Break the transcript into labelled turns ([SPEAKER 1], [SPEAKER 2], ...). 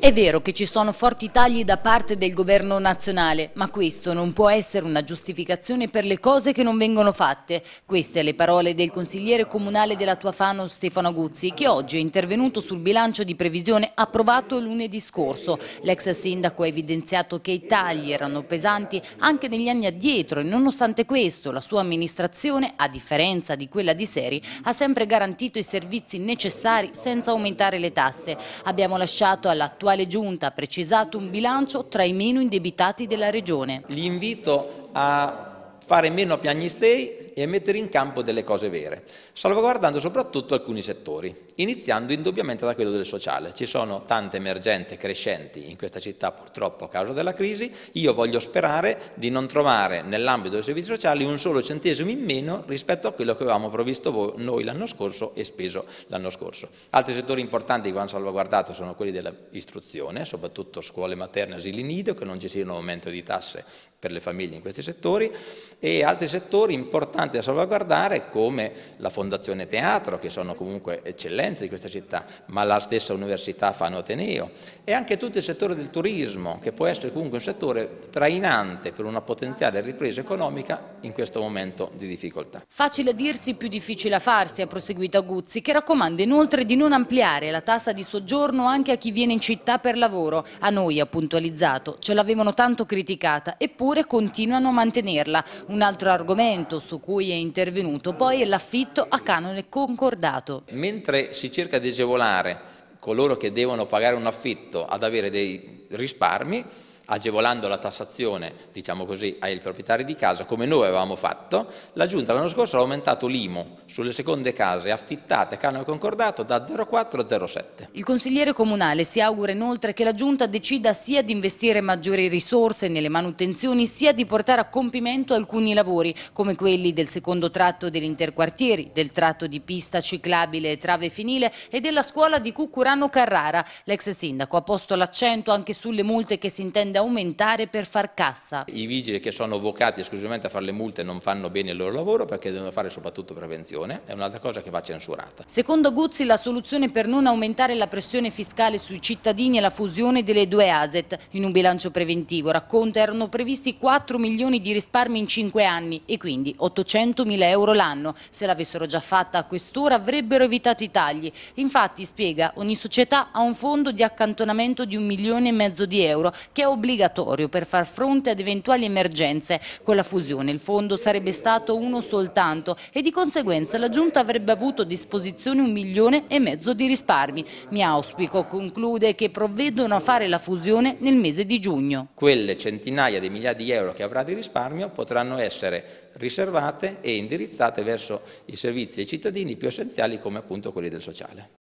[SPEAKER 1] È vero che ci sono forti tagli da parte del governo nazionale, ma questo non può essere una giustificazione per le cose che non vengono fatte. Queste le parole del consigliere comunale della Tuafano Stefano Guzzi, che oggi è intervenuto sul bilancio di previsione approvato lunedì scorso. L'ex sindaco ha evidenziato che i tagli erano pesanti anche negli anni addietro e nonostante questo la sua amministrazione, a differenza di quella di Seri, ha sempre garantito i servizi necessari senza aumentare le tasse. Abbiamo lasciato alla l'attuale giunta ha precisato un bilancio tra i meno indebitati della regione.
[SPEAKER 2] L'invito a fare meno piagnistei e a mettere in campo delle cose vere, salvaguardando soprattutto alcuni settori, iniziando indubbiamente da quello del sociale. Ci sono tante emergenze crescenti in questa città purtroppo a causa della crisi, io voglio sperare di non trovare nell'ambito dei servizi sociali un solo centesimo in meno rispetto a quello che avevamo provvisto noi l'anno scorso e speso l'anno scorso. Altri settori importanti che vanno salvaguardati sono quelli dell'istruzione, soprattutto scuole materne e asili nido, che non ci sia un aumento di tasse per le famiglie in questi settori e altri settori importanti da salvaguardare come la Fondazione Teatro, che sono comunque eccellenze di questa città, ma la stessa Università Fano Ateneo e anche tutto il settore del turismo, che può essere comunque un settore trainante per una potenziale ripresa economica in questo momento di difficoltà.
[SPEAKER 1] Facile a dirsi, più difficile a farsi, ha proseguito Guzzi, che raccomanda inoltre di non ampliare la tassa di soggiorno anche a chi viene in città per lavoro. A noi, ha puntualizzato, ce l'avevano tanto criticata, eppure eppure continuano a mantenerla. Un altro argomento su cui è intervenuto poi è l'affitto a canone concordato.
[SPEAKER 2] Mentre si cerca di agevolare coloro che devono pagare un affitto ad avere dei risparmi, agevolando la tassazione, diciamo così, ai proprietari di casa, come noi avevamo fatto, la Giunta l'anno scorso ha aumentato l'IMU sulle seconde case affittate canone concordato da 0,4 a 0,7.
[SPEAKER 1] Il consigliere comunale si augura inoltre che la Giunta decida sia di investire maggiori risorse nelle manutenzioni, sia di portare a compimento alcuni lavori, come quelli del secondo tratto dell'interquartieri, del tratto di pista ciclabile e trave finile e della scuola di Cucurano Carrara. L'ex sindaco ha posto l'accento anche sulle multe che si intende da aumentare per far cassa.
[SPEAKER 2] I vigili che sono vocati esclusivamente a fare le multe non fanno bene il loro lavoro perché devono fare soprattutto prevenzione, è un'altra cosa che va censurata.
[SPEAKER 1] Secondo Guzzi la soluzione per non aumentare la pressione fiscale sui cittadini è la fusione delle due ASET in un bilancio preventivo. Racconta erano previsti 4 milioni di risparmi in 5 anni e quindi 800 mila euro l'anno. Se l'avessero già fatta a quest'ora avrebbero evitato i tagli. Infatti, spiega, ogni società ha un fondo di accantonamento di un milione e mezzo di euro che è obbligato obbligatorio per far fronte ad eventuali emergenze. Con la fusione il fondo sarebbe stato uno soltanto e di conseguenza la Giunta avrebbe avuto a disposizione un milione e mezzo di risparmi. Mi auspico, conclude, che provvedono a fare la fusione nel mese di giugno.
[SPEAKER 2] Quelle centinaia di migliaia di euro che avrà di risparmio potranno essere riservate e indirizzate verso i servizi ai cittadini più essenziali come appunto quelli del sociale.